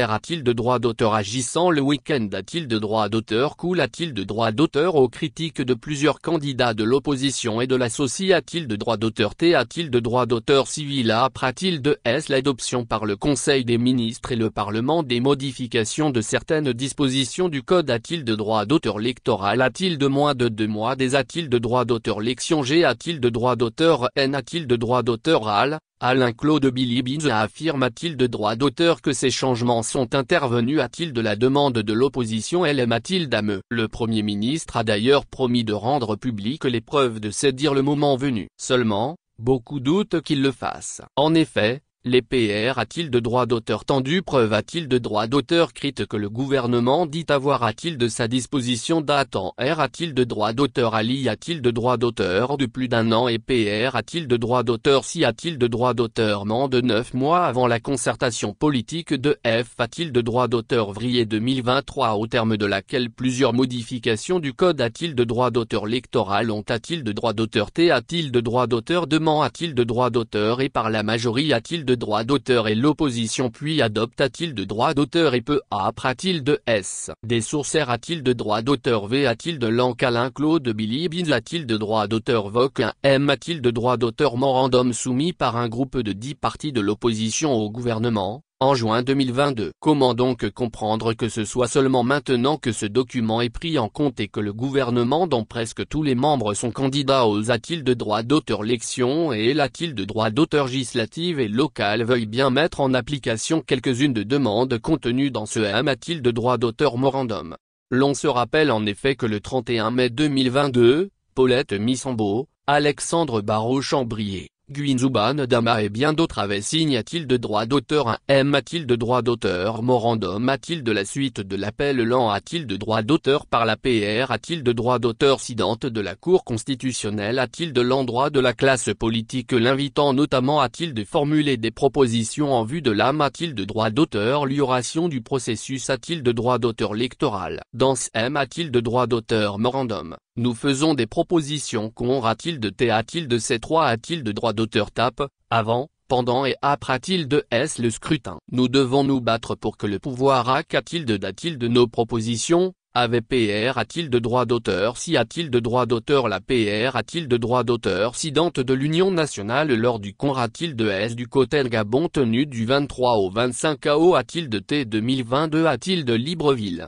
R a-t-il de droit d'auteur agissant le week-end A-t-il de droit d'auteur Cool A-t-il de droit d'auteur aux critiques de plusieurs candidats de l'opposition et de l'associé A-t-il de droit d'auteur T A-t-il de droit d'auteur civil A t-il de S l'adoption par le Conseil des ministres et le Parlement des modifications de certaines dispositions du Code A-t-il de droit d'auteur lectoral A-t-il de moins de deux mois des A-t-il de droit d'auteur lection G A-t-il de droit d'auteur N A-t-il de droit d'auteur AL Alain-Claude binza affirme-t-il de droit d'auteur que ces changements sont intervenus à-t-il de la demande de l'opposition LM a-t-il d'ameux Le Premier ministre a d'ailleurs promis de rendre publiques les preuves de ces dires le moment venu. Seulement, beaucoup doutent qu'il le fasse. En effet, les PR a-t-il de droit d'auteur tendu Preuve a-t-il de droit d'auteur crite que le gouvernement dit avoir a-t-il de sa disposition date en R a-t-il de droit d'auteur Ali a-t-il de droit d'auteur de plus d'un an et PR a-t-il de droit d'auteur si a-t-il de droit d'auteur man de neuf mois avant la concertation politique de F a-t-il de droit d'auteur Vrier 2023 au terme de laquelle plusieurs modifications du code a-t-il de droit d'auteur électoral ont a-t-il de droit d'auteur T a-t-il de droit d'auteur demande a-t-il de droit d'auteur et par la majorité a-t-il de droit d'auteur et l'opposition puis adopte t il de droit d'auteur et peu après-t-il de S. Des sourcères a-t-il de droit d'auteur V a-t-il de l'encalin Claude Billy Bin a-t-il de droit d'auteur Voc un M a-t-il de droit d'auteur Morandum soumis par un groupe de dix partis de l'opposition au gouvernement en juin 2022. Comment donc comprendre que ce soit seulement maintenant que ce document est pris en compte et que le gouvernement dont presque tous les membres sont candidats aux a-t-il de droit d'auteur lection et l'a-t-il de droit d'auteur législative et locale veuille bien mettre en application quelques-unes de demandes contenues dans ce a-t-il de droit d'auteur morandum. L'on se rappelle en effet que le 31 mai 2022, Paulette Missambo, Alexandre barreau chambrier Guinzouban Dama et bien d'autres avaient signé a-t-il de droit d'auteur un m a a-t-il de droit d'auteur Morandum a-t-il de la suite de l'appel lent a-t-il de droit d'auteur par la PR a-t-il de droit d'auteur sidante de la Cour constitutionnelle a-t-il de l'endroit de la classe politique l'invitant notamment a-t-il de formuler des propositions en vue de l'âme a-t-il de droit d'auteur l'uration du processus a-t-il de droit d'auteur lectoral Danse M a-t-il de droit d'auteur Morandum nous faisons des propositions qu'on aura-t-il de T a-t-il de C3 a-t-il de droit d'auteur tape, avant, pendant et après a-t-il de S le scrutin. Nous devons nous battre pour que le pouvoir a qu'a-t-il de d'a-t-il de nos propositions, pr a-t-il de droit d'auteur Si a-t-il de droit d'auteur La PR a-t-il de droit d'auteur Si dante de l'Union nationale lors du con a-t-il de S du côté Gabon tenu du 23 au 25 AO a-t-il de T 2022 a-t-il de Libreville